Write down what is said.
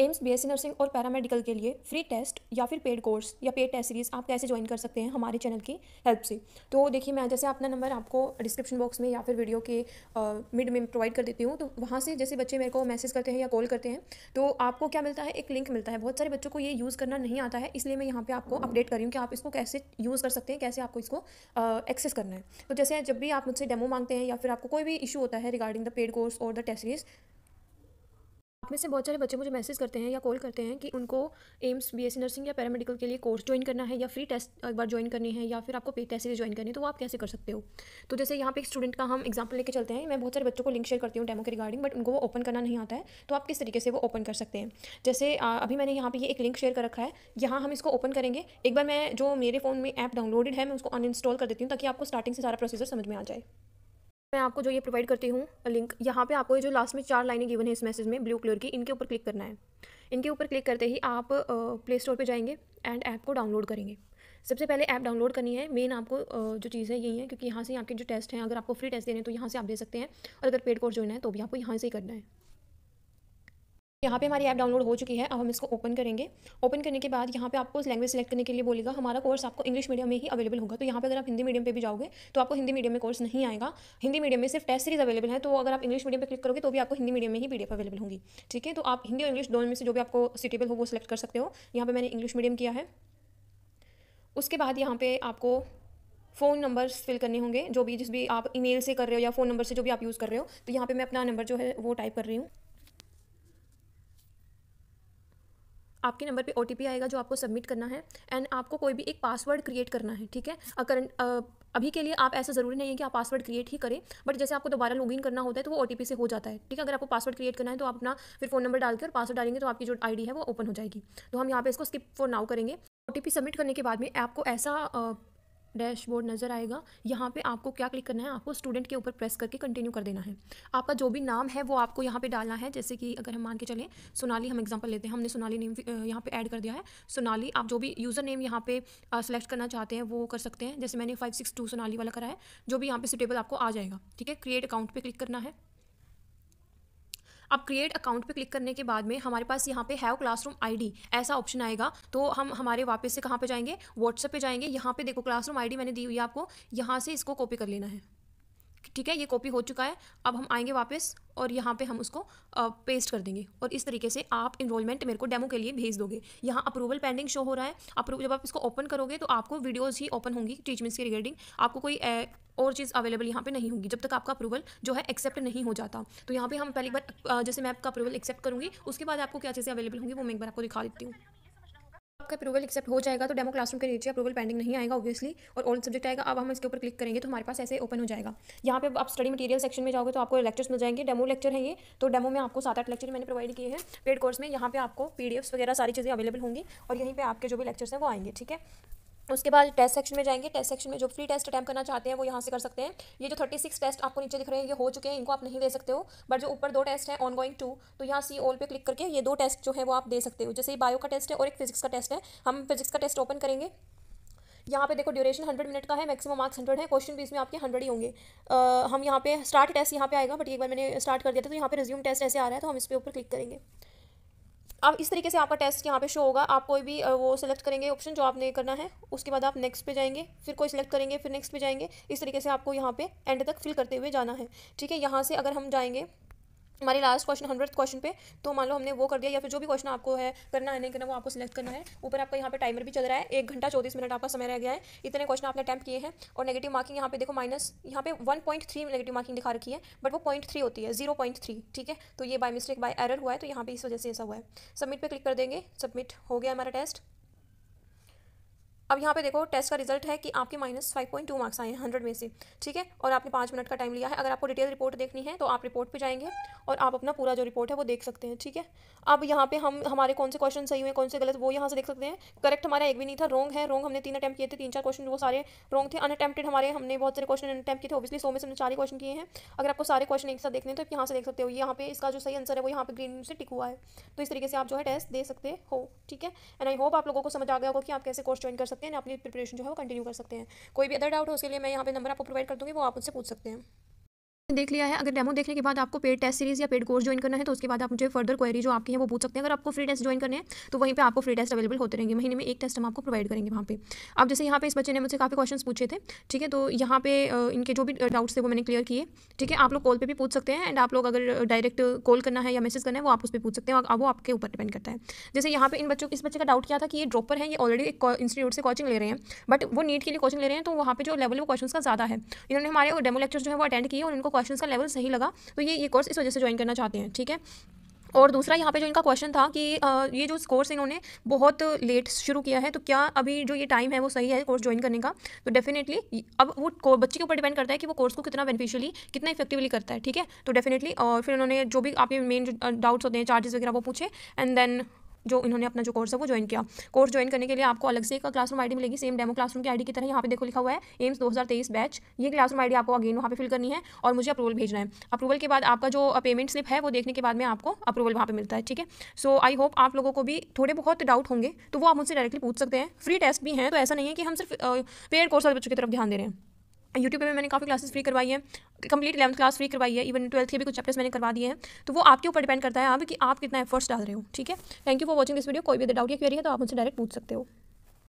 AIIMS B nursing और paramedical के लिए फ्री टेस्ट या फिर पेड कोर्स या पेड टेस्ट सीरीज़ आप कैसे ज्वाइन कर सकते हैं हमारे चैनल की हेल्प से तो देखिए मैं जैसे अपना नंबर आपको डिस्क्रिप्शन बॉक्स में या फिर वीडियो के मिड में प्रोवाइड कर देती हूँ तो वहाँ से जैसे बच्चे मेरे को मैसेज करते हैं या कॉल करते हैं तो आपको क्या मिलता है एक लिंक मिलता है बहुत सारे बच्चों को ये यूज़ करना नहीं आता है इसलिए मैं यहाँ पर आपको अपडेट कर रही हूँ कि आप इसको कैसे यूज़ कर सकते हैं कैसे आपको इसको एक्सेस करना है तो जैसे जब भी आप मुझसे डेमो मांगते हैं या फिर आपको कोई भी इशू होता है रिगार्डिंग द पेड कोर्स और द टेस्ट सीरीज़ आप में से बहुत सारे बच्चे मुझे मैसेज करते हैं या कॉल करते हैं कि उनको एम्स बी नर्सिंग या पैरामेडिकल के लिए कोर्स ज्वाइन करना है या फ्री टेस्ट एक बार ज्वाइन करनी है या फिर आपको पे टेस्ट ज्वाइन करनी है तो वो आप कैसे कर सकते हो तो जैसे यहाँ पे एक स्टूडेंट का हम एग्जाम्पल लेकर चलते हैं मैं बहुत सारे बच्चों को लिंक शेयर करती हूँ डेमो के रिगार्डिंग बट उनको वो ओपन करना नहीं आता है तो आप किस तरीके से वो ओपन कर सकते हैं जैसे अभी मैंने यहाँ पर ये एक लिंक शेयर कर रखा है यहाँ हम इसको ओपन करेंगे एक बार मैं जो मेरे फ़ोन में ऐप डाउनलोडेड है मैं उसको अनइंस्टॉल कर देती हूँ ताकि आपको स्टार्टिंग से सारा प्रोसीजर समझ में आ जाए मैं आपको जो ये प्रोवाइड करती हूँ लिंक यहाँ पे आपको ये जो लास्ट में चार लाइनें गिवन है इस मैसेज में ब्लू कलर की इनके ऊपर क्लिक करना है इनके ऊपर क्लिक करते ही आप प्ले स्टोर पर जाएंगे एंड ऐप को डाउनलोड करेंगे सबसे पहले ऐप डाउनलोड करनी है मेन आपको जो चीज़ है यही है क्योंकि यहाँ से आपके जो टेस्ट हैं अगर आपको फ्री टेस्ट देने हैं तो यहाँ से आप दे सकते हैं और अगर पेड कोर्स जो है तो भी आपको यहाँ से ही करना है यहाँ पे हमारी ऐप डाउनलोड हो चुकी है अब हम इसको ओपन करेंगे ओपन करने के बाद यहाँ पे आपको लैंग्वेज सेलेक्ट करने के लिए बोलेगा हमारा कोर्स आपको इंग्लिश मीडियम में ही अवेलेबल होगा तो यहाँ पे अगर आप हिंदी मीडियम पे भी जाओगे तो आपको हिंदी मीडियम में कोर्स नहीं आएगा हिंदी मीडियम में सिर्फ टेस्ट सीरीज अवेलेबल है तो अगर आप इंग्लिश मीडियम पर क्लिक करोगे तो भी आपको हिंदी मीडियम में ही पी अवेलेबल होगी ठीक है तो आप हिंदी और इंग्लिश दोनों में से जो भी आपको सूटेबल हो वो सिलेक्ट कर सकते हो यहाँ पर मैंने इंग्लिश मीडियम किया है उसके बाद यहाँ पर आपको फ़ोन नंबर्स फिल करने होंगे जो भी जिस भी आप ईमेल से कर रहे हो या फ़ोन नंबर से जो भी आप यूज़ कर रहे हो तो यहाँ पे मैं अपना नंबर जो है वो टाइप कर रही हूँ आपके नंबर पे ओ आएगा जो आपको सबमिट करना है एंड आपको कोई भी एक पासवर्ड क्रिएट करना है ठीक है करंट अभी के लिए आप ऐसा ज़रूरी नहीं है कि आप पासवर्ड क्रिएट ही करें बट जैसे आपको दोबारा लॉगिन करना होता है तो वो ओ से हो जाता है ठीक है अगर आपको पासवर्ड क्रिएट करना है तो आप अपना फिर फोन नंबर डाल और पासवर्ड डालेंगे तो आपकी जो आईडी है वो ओपन हो जाएगी तो हम यहाँ पे इसको स्किप फॉर नाउ करेंगे ओ सबमिट करने के बाद में आपको ऐसा डैशबोर्ड नज़र आएगा यहाँ पे आपको क्या क्लिक करना है आपको स्टूडेंट के ऊपर प्रेस करके कंटिन्यू कर देना है आपका जो भी नाम है वो आपको यहाँ पे डालना है जैसे कि अगर हम मान के चलें सोनाली हम एग्जांपल लेते हैं हमने सोनाली नेम यहाँ पे ऐड कर दिया है सोनाली आप जो भी यूज़र नेम यहाँ पे सेलेक्ट करना चाहते हैं वो कर सकते हैं जैसे मैंने फाइव सिक्स टू सोनाली वाला करा है जो भी यहाँ पर सुटेबल आपको आ जाएगा ठीक है क्रिएट अकाउंट पर क्लिक करना है अब क्रिएट अकाउंट पे क्लिक करने के बाद में हमारे पास यहाँ पे हैव क्लासरूम आईडी ऐसा ऑप्शन आएगा तो हम हमारे वापस से कहाँ पे जाएंगे व्हाट्सएप पे जाएंगे यहाँ पे देखो क्लासरूम आईडी मैंने दी हुई है आपको यहाँ से इसको कॉपी कर लेना है ठीक है ये कॉपी हो चुका है अब हम आएंगे वापस और यहाँ पे हम उसको पेस्ट कर देंगे और इस तरीके से आप इनरोलमेंट मेरे को डेमो के लिए भेज दोगे यहाँ अप्रूवल पेंडिंग शो हो रहा है अप्रूव जब आप इसको ओपन करोगे तो आपको वीडियोज़ ही ओपन होंगी टीचमेंट्स के रिगार्डिंग आपको कोई और चीज़ अवेलेबल यहाँ पे नहीं होगी जब तक आपका अप्रूवल जो है एक्सेप्ट नहीं हो जाता तो यहाँ पे हम पहली बार जैसे मैं आपका अप्रूवल एक्सेप्ट करूँगी उसके बाद आपको क्या चीज़ें अवेलेबल होंगी वो मैं एक बार आपको दिखा देती हूँ आपका अप्रूवल एक्सेप्ट हो जाएगा तो डेमो क्लासरूम के नीचे अप्रूवल पेंडिंग नहीं आएगा ऑब्वियसली और ओल्ड सब्जेक्ट आएगा अब हम इसके ऊपर क्लिक करेंगे तो हमारे पास ऐसे ओपन हो जाएगा यहाँ पे आप स्टडी मटेरियल सेक्शन में जाओगे तो आपको लेक्चर्स मिल जाएंगे डेमो लेक्चर है ये तो डेमो में आपको सात आठ लेक्चर मैंने प्रोवाइड किए हैं पेड कोर्स में यहाँ पे आपको पी वगैरह सारी चीज़ें अवेलेबल होंगी और यहीं पर आपके जो भी लेक्चर्स हैं वो आएंगे ठीक है उसके बाद टेस्ट सेक्शन में जाएंगे टेस्ट सेक्शन में जो फ्री टेस्ट अटैम्प करना चाहते हैं वो यहाँ से कर सकते हैं ये जो थर्टी सिक्स टेस्ट आपको नीचे दिख रहे हैं ये हो चुके हैं इनको आप नहीं दे सकते हो बट जो ऊपर दो टेस्ट हैं ऑन गोइंग टू तो यहाँ सी ऑल पे क्लिक करके ये दो टेस्ट जो है वो आप दे सकते हो जैसे बायो का टेस्ट है और एक फिजिक्स का टेस्ट है हम फिजिक्स का टेस्ट ओपन करेंगे यहाँ पे देखो ड्यूरेशन हंड्रेड मिनट का है मैक्सिमम मार्क्स हंड्रेड है क्वेश्चन भी इसमें आपके हंड्रेड ही होंगे हम यहाँ पे स्टार्ट टेस्ट यहाँ पे आएगा बट एक बार मैंने स्टार्ट कर दिया था तो यहाँ पे रिज्यूम टेस्ट ऐसे आ रहा है तो हम इस पर ऊपर क्लिक करेंगे अब इस तरीके से आपका टेस्ट यहाँ पे शो होगा आप कोई भी वो सिलेक्ट करेंगे ऑप्शन जो आपने करना है उसके बाद आप नेक्स्ट पे जाएंगे फिर कोई सिलेक्ट करेंगे फिर नेक्स्ट पे जाएंगे इस तरीके से आपको यहाँ पे एंड तक फिल करते हुए जाना है ठीक है यहाँ से अगर हम जाएंगे हमारे लास्ट क्वेश्चन हंड्रेड क्वेश्चन पे तो मान लो हमने वो कर दिया या फिर जो भी क्वेश्चन आपको है करना है नहीं करना वो आपको सिलेक्ट करना है ऊपर आपका यहाँ पे टाइमर भी चल रहा है एक घंटा चौबीस मिनट आपका समय रह गया है इतने क्वेश्चन आपने अटैम्प किए हैं और नेगेटिव मार्किंग यहाँ पे देखो माइनस यहाँ पे one point three negative marking दिखा रखी है बट वो पॉइंट थ्री होती है जीरो पॉइंट थ्री ठीक है तो ये बाय मिस्टेक बाय एरर हुआ है तो यहाँ पर इस वजह से ऐसा हुआ है सबमिट पर क्लिक कर देंगे सबमिट हो गया हमारा टेस्ट अब यहाँ पे देखो टेस्ट का रिजल्ट है कि आपके minus five point two marks आए हैं हंड्रेड में से ठीक है और आपने पाँच मिनट का टाइम लिया है अगर आपको डिटेल रिपोर्ट देखनी है तो आप रिपोर्ट पे जाएंगे और आप अपना पूरा जो रिपोर्ट है वो देख सकते हैं ठीक है अब यहाँ पे हम हमारे कौन से क्वेश्चन सही हुए कौन से गलत वो यहाँ से देख सकते हैं करेक्ट हमारा एक भी नहीं था रॉन्ग है रॉन्ग हमने तीन अटैम्प्ट किए थे तीन चार क्वेश्चन वो सारे रॉन्ग थे अनअटैम्प्टेड हमारे हमने बहुत सारे क्वेश्चन अटैम्प्ट किए थे ओबियसली सो में से हमने चार क्वेश्चन किए हैं अगर आपको सारे क्वेश्चन एक साथ देखने तो आप यहाँ से देख सकते हो यहाँ पे इसका जो सही आंसर है वो यहाँ पे ग्रीन से टिक हुआ है तो इस तरीके से आप जो है टेस्ट दे सकते हो ठीक है एंड आई होप आप लोगों को समझ आ गया होगा कि आप कैसे कोर्स ज्वाइन कर सकते सकते हैं अपनी प्रिपरेशन जो है वो कंटिन्यू कर सकते हैं कोई भी अदर डाउट हो उसके लिए मैं यहाँ पे नंबर आपको प्रोवाइड कर दूँगी वो आप उनसे पूछ सकते हैं देख लिया है अगर डेमो देखने के बाद आपको पेड टेस्ट सीरीज या पेड कोर्स ज्वाइन करना है तो उसके बाद आप मुझे फर्दर क्वेरी जो आपकी है वो पूछ सकते हैं अगर आपको फ्री टेस्ट ज्वाइन करने हैं तो वहीं पे आपको फ्री टेस्ट अवेलेबल होते रहेंगे महीने में एक टेस्ट हम आपको प्रोवाइड करेंगे वहाँ पे अब जैसे यहाँ पे इस बच्चे ने मुझे काफ़ी क्वेश्चन पूछे थे ठीक है तो यहाँ पे इनके जो भी डाउट्स थे वो मैंने क्लियर किए ठीक है आप लोग कॉल पर भी पूछ सकते हैं एंड आप लोग अगर डायरेक्ट कॉल करना है या मैसेज करना है वो आप उस पर पूछ सकते हैं वो आपके ऊपर डिपेंड करता है जैसे यहाँ पे इन बच्चों इस बच्चे का डाउट किया था कि ये ड्रॉपर है ये ऑलरेडी एक इंस्टीट्यूट से कोचिंग ले रहे हैं बट वो नीट के लिए कोचिंग ले रहे हैं तो वहाँ पर जो लेवल वो क्वेश्चन का ज़्यादा है इन्होंने हमारे डेमो लेक्चर जो है वो अटेंड किए और उनको क्वेश्चन का लेवल सही लगा तो ये ये कोर्स इस वजह से ज्वाइन करना चाहते हैं ठीक है और दूसरा यहाँ पे जो इनका क्वेश्चन था कि ये जो कोर्स इन्होंने बहुत लेट शुरू किया है तो क्या अभी जो ये टाइम है वो सही है कोर्स ज्वाइन करने का तो डेफिनेटली अब वो बच्चे के ऊपर डिपेंड करता है कि वो कोर्स को कितना बेनिफिशियली कितना इफेक्टिवली करता है ठीक है तो डेफिनेटली और फिर उन्होंने जो भी आपके मेन डाउट्स होते हैं चार्जेस वगैरह वो पूछे एंड देन जो इन्होंने अपना जो कोर्स है वो ज्वाइन किया कोर्स ज्वाइन करने के लिए आपको अलग से एक क्लासरूम आईडी मिलेगी सेम डेमो क्लासरूम की आईडी की तरह यहाँ पे देखो लिखा हुआ है एम्स 2023 बैच ये क्लासरूम आईडी आपको अगेन वहाँ पे फिल करनी है और मुझे अप्रूवल भेजना है अप्रूवल के बाद आपका जो पेमेंट स्लिप है वो देखने के बाद में आपको अप्रूवल वहाँ पर मिलता है ठीक है सो आई होप आप लोगों को भी थोड़े बहुत डाउट होंगे तो वो आप मुझसे डायरेक्टली पूछ सकते हैं फ्री टेस्ट भी हैं तो ऐसा नहीं है कि हम सिर्फ पेड कोर्स और बच्चों की तरफ ध्यान दे रहे हैं यूट्यूब पे मैंने काफ़ी क्लासेस फ्री करवाई है कंप्लीट इलेवंथ क्लास फ्री करवाई है इवन ट्वेल्थ के भी कुछ चैप्टर्स मैंने करवा दिए हैं तो वो आपके ऊपर डिपेंड करता है आप कि आप कितना एफर्ट्स डाल रहे हो ठीक है thank you for watching this video कोई भी डाउट या क्वेरी है तो आप मुझसे डायरेक्ट पूछ सकते हो